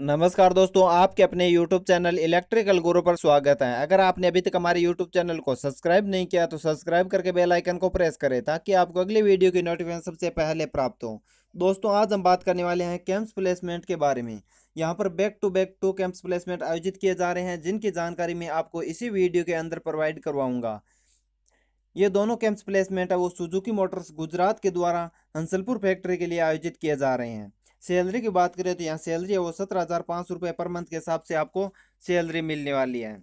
नमस्कार दोस्तों आपके अपने YouTube चैनल इलेक्ट्रिकल गुरु पर स्वागत है अगर आपने अभी तक हमारे YouTube चैनल को सब्सक्राइब नहीं किया तो सब्सक्राइब करके बेल आइकन को प्रेस करें ताकि आपको अगली वीडियो की नोटिफिकेशन सबसे पहले प्राप्त हो दोस्तों आज हम बात करने वाले हैं कैंप्स प्लेसमेंट के बारे में यहाँ पर back to back two campus placement आयोजित किए जा रहे हैं जिनकी जानकारी मैं आपको इसी वीडियो के अंदर प्रोवाइड करवाऊँगा ये दोनों कैंप्स प्लेसमेंट है वो सुजुकी मोटर्स गुजरात के द्वारा हंसलपुर फैक्ट्री के लिए आयोजित किए जा रहे हैं सैलरी की बात करें तो यहाँ सैलरी है वो सत्रह हज़ार पाँच सौ रुपये पर मंथ के हिसाब से आपको सैलरी मिलने वाली है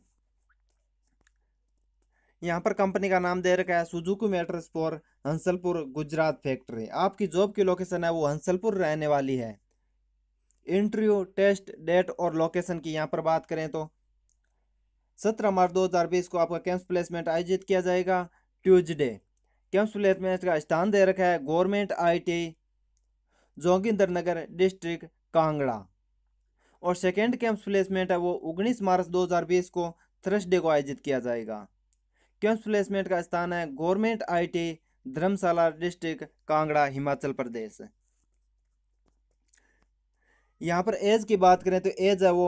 यहाँ पर कंपनी का नाम दे रखा है Suzuki motors for Hansalpur Gujarat factory आपकी जॉब की लोकेशन है वो हंसलपुर रहने वाली है इंटरव्यू टेस्ट डेट और लोकेशन की यहाँ पर बात करें तो सत्रह मार्च 2020 को आपका कैंप प्लेसमेंट आयोजित किया जाएगा ट्यूजडे कैंप प्लेसमेंट का स्थान दे रखा है government I T Joginder Nagar district Kangra और सेकेंड कैंप्स प्लेसमेंट है वो उन्नीस मार्च दो को थर्सडे को आयोजित किया जाएगा कैंप्स प्लेसमेंट का स्थान है government I Dharamshala district Kangra Himachal Pradesh यहाँ पर एज की बात करें तो एज है वो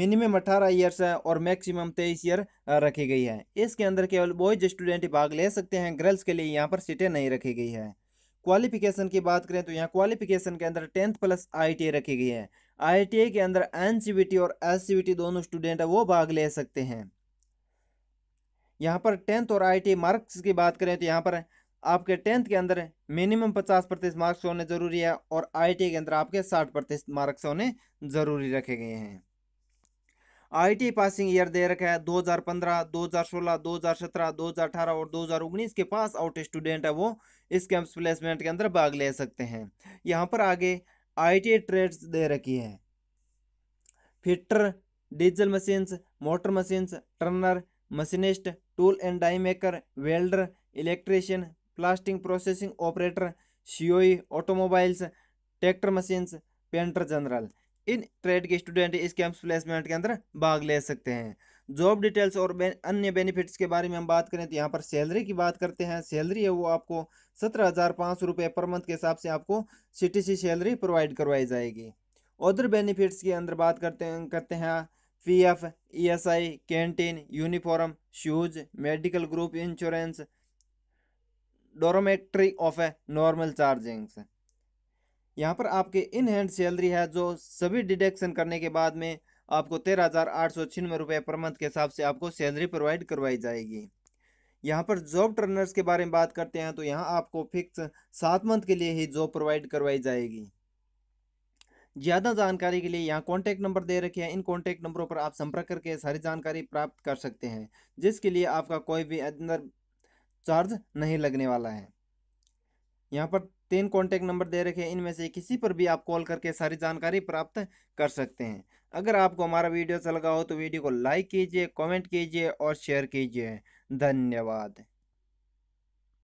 मिनिमम अठारह ईयर्स है और मैक्सिमम तेईस ईयर रखी गई है इसके अंदर केवल बॉयज स्टूडेंट ही भाग ले सकते हैं गर्ल्स के लिए यहाँ पर सीटें नहीं रखी गई है क्वालिफिकेशन की बात करें तो यहाँ क्वालिफिकेशन के अंदर टेंथ प्लस आई रखी गई है आई के अंदर एन और एस दोनों स्टूडेंट है वो भाग ले सकते हैं यहाँ पर टेंथ और आई मार्क्स की बात करें तो यहाँ पर आपके टेंथ के अंदर मिनिमम पचास प्रतिशत मार्क्स होने ज़रूरी है और आई के अंदर आपके साठ प्रतिशत मार्क्स होने ज़रूरी रखे गए हैं आईटी पासिंग ईयर दे रखा है 2015, 2016, 2017, 2018 और 2019 के पास आउट स्टूडेंट है वो इस कैंप्स प्लेसमेंट के अंदर भाग ले सकते हैं यहाँ पर आगे आईटी ट्रेड्स दे रखी है fitter diesel machines motor machines turner machinist tool and die maker welder electrician plastic processing operator COE automobiles tractor machines painter general इन ट्रेड के स्टूडेंट इस कैंप्स प्लेसमेंट के अंदर भाग ले सकते हैं जॉब डिटेल्स और अन्य बेनिफिट्स के बारे में हम बात करें तो यहाँ पर सैलरी की बात करते हैं सैलरी है वो आपको सत्रह हज़ार पाँच सौ रुपये पर मंथ के हिसाब से आपको C T C salary provide करवाई जाएगी अदर बेनिफिट्स के अंदर बात करते हैं करते हैं P F E S I canteen uniform shoes medical group insurance dormitory of a normal chargings यहाँ पर आपके इन हैंड सैलरी है जो सभी डिडक्शन करने के बाद में आपको तेरह हज़ार आठ सौ छियानवे रुपये पर मंथ के हिसाब से आपको सैलरी प्रोवाइड करवाई जाएगी यहाँ पर जॉब टर्नर्स के बारे में बात करते हैं तो यहाँ आपको फिक्स सात मंथ के लिए ही जॉब प्रोवाइड करवाई जाएगी ज़्यादा जानकारी के लिए यहाँ कॉन्टैक्ट नंबर दे रखे हैं इन कॉन्टैक्ट नंबरों पर आप संपर्क करके सारी जानकारी प्राप्त कर सकते हैं जिसके लिए आपका कोई भी अंदर चार्ज नहीं लगने वाला है यहाँ पर तीन कॉन्टैक्ट नंबर दे रखे हैं इनमें से किसी पर भी आप कॉल करके सारी जानकारी प्राप्त कर सकते हैं अगर आपको हमारा वीडियो अच्छा लगा हो तो वीडियो को लाइक कीजिए कमेंट कीजिए और शेयर कीजिए धन्यवाद